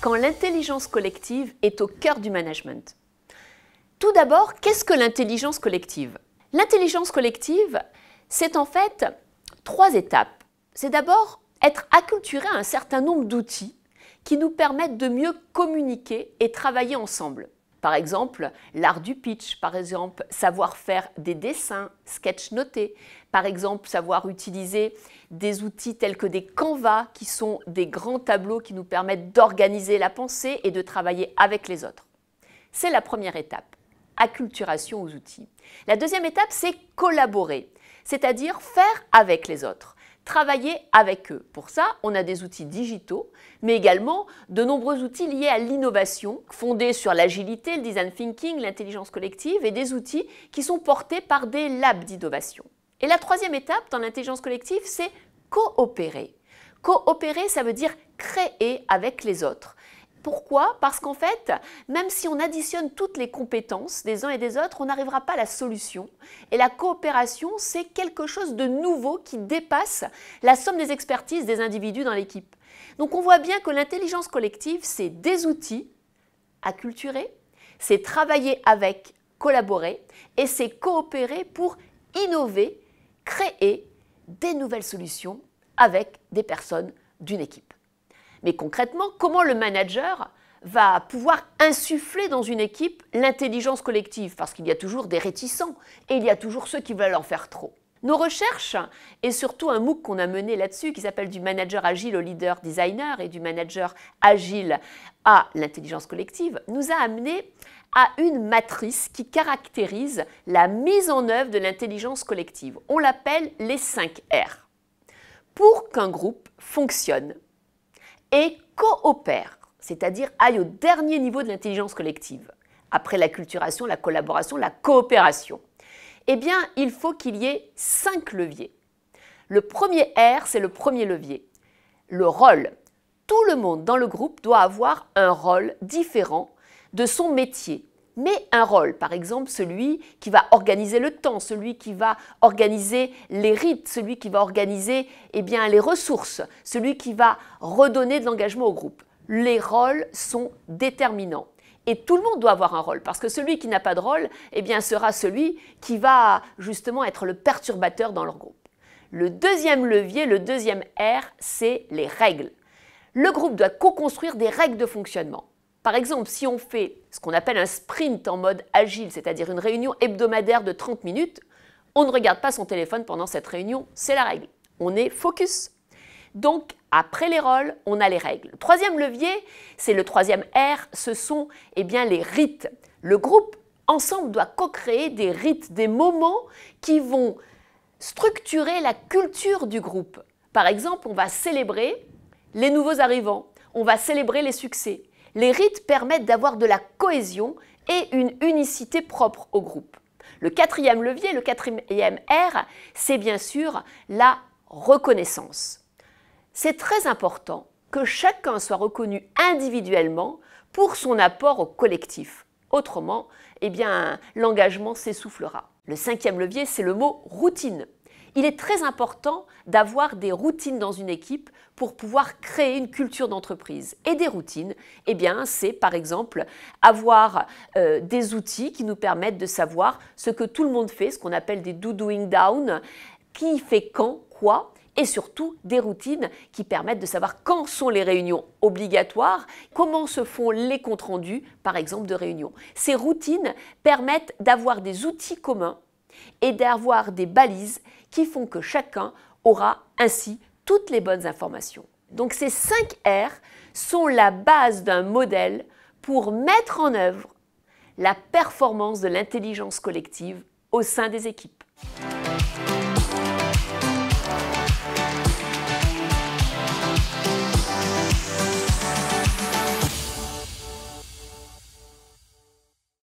quand l'intelligence collective est au cœur du management. Tout d'abord, qu'est-ce que l'intelligence collective L'intelligence collective, c'est en fait trois étapes. C'est d'abord être acculturé à un certain nombre d'outils qui nous permettent de mieux communiquer et travailler ensemble. Par exemple, l'art du pitch, par exemple, savoir faire des dessins, sketch notés, par exemple, savoir utiliser des outils tels que des canvas, qui sont des grands tableaux qui nous permettent d'organiser la pensée et de travailler avec les autres. C'est la première étape, acculturation aux outils. La deuxième étape, c'est collaborer, c'est-à-dire faire avec les autres. Travailler avec eux. Pour ça, on a des outils digitaux, mais également de nombreux outils liés à l'innovation, fondés sur l'agilité, le design thinking, l'intelligence collective, et des outils qui sont portés par des labs d'innovation. Et la troisième étape dans l'intelligence collective, c'est coopérer. Coopérer, ça veut dire créer avec les autres. Pourquoi Parce qu'en fait, même si on additionne toutes les compétences des uns et des autres, on n'arrivera pas à la solution. Et la coopération, c'est quelque chose de nouveau qui dépasse la somme des expertises des individus dans l'équipe. Donc on voit bien que l'intelligence collective, c'est des outils à culturer, c'est travailler avec, collaborer, et c'est coopérer pour innover, créer des nouvelles solutions avec des personnes d'une équipe. Mais concrètement, comment le manager va pouvoir insuffler dans une équipe l'intelligence collective Parce qu'il y a toujours des réticents et il y a toujours ceux qui veulent en faire trop. Nos recherches, et surtout un MOOC qu'on a mené là-dessus, qui s'appelle du manager agile au leader designer et du manager agile à l'intelligence collective, nous a amené à une matrice qui caractérise la mise en œuvre de l'intelligence collective. On l'appelle les 5 R. Pour qu'un groupe fonctionne, et coopère, c'est-à-dire aille au dernier niveau de l'intelligence collective, après la culturation, la collaboration, la coopération, eh bien, il faut qu'il y ait cinq leviers. Le premier R, c'est le premier levier, le rôle. Tout le monde dans le groupe doit avoir un rôle différent de son métier mais un rôle. Par exemple, celui qui va organiser le temps, celui qui va organiser les rites, celui qui va organiser eh bien, les ressources, celui qui va redonner de l'engagement au groupe. Les rôles sont déterminants. Et tout le monde doit avoir un rôle, parce que celui qui n'a pas de rôle, eh bien, sera celui qui va justement être le perturbateur dans leur groupe. Le deuxième levier, le deuxième R, c'est les règles. Le groupe doit co-construire des règles de fonctionnement. Par exemple, si on fait ce qu'on appelle un sprint en mode agile, c'est-à-dire une réunion hebdomadaire de 30 minutes, on ne regarde pas son téléphone pendant cette réunion, c'est la règle. On est focus. Donc, après les rôles, on a les règles. Le troisième levier, c'est le troisième R, ce sont eh bien, les rites. Le groupe, ensemble, doit co-créer des rites, des moments qui vont structurer la culture du groupe. Par exemple, on va célébrer les nouveaux arrivants, on va célébrer les succès les rites permettent d'avoir de la cohésion et une unicité propre au groupe. Le quatrième levier, le quatrième R, c'est bien sûr la reconnaissance. C'est très important que chacun soit reconnu individuellement pour son apport au collectif. Autrement, eh bien, l'engagement s'essoufflera. Le cinquième levier, c'est le mot routine il est très important d'avoir des routines dans une équipe pour pouvoir créer une culture d'entreprise. Et des routines, eh bien, c'est par exemple avoir euh, des outils qui nous permettent de savoir ce que tout le monde fait, ce qu'on appelle des do-doing down, qui fait quand, quoi, et surtout des routines qui permettent de savoir quand sont les réunions obligatoires, comment se font les comptes rendus, par exemple, de réunions. Ces routines permettent d'avoir des outils communs et d'avoir des balises qui font que chacun aura ainsi toutes les bonnes informations. Donc ces 5 R sont la base d'un modèle pour mettre en œuvre la performance de l'intelligence collective au sein des équipes.